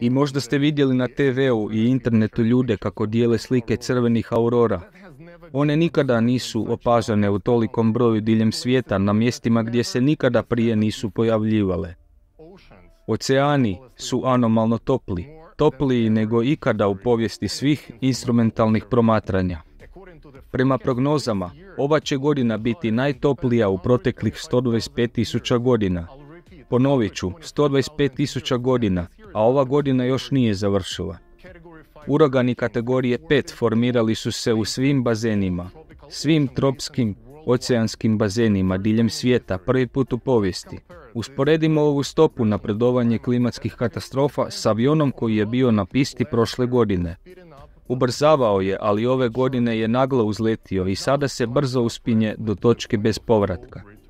I možda ste vidjeli na TV-u i internetu ljude kako dijele slike crvenih aurora. One nikada nisu opažane u tolikom broju diljem svijeta na mjestima gdje se nikada prije nisu pojavljivale. Oceani su anomalno topli, topliji nego ikada u povijesti svih instrumentalnih promatranja. Prema prognozama, ova će godina biti najtoplija u proteklih 125.000 godina, Ponovit ću, 125 tisuća godina, a ova godina još nije završila. Uragani kategorije 5 formirali su se u svim bazenima, svim tropskim, oceanskim bazenima diljem svijeta prvi put u povijesti. Usporedimo ovu stopu napredovanje klimatskih katastrofa s avionom koji je bio na pisti prošle godine. Ubrzavao je, ali ove godine je naglo uzletio i sada se brzo uspinje do točke bez povratka.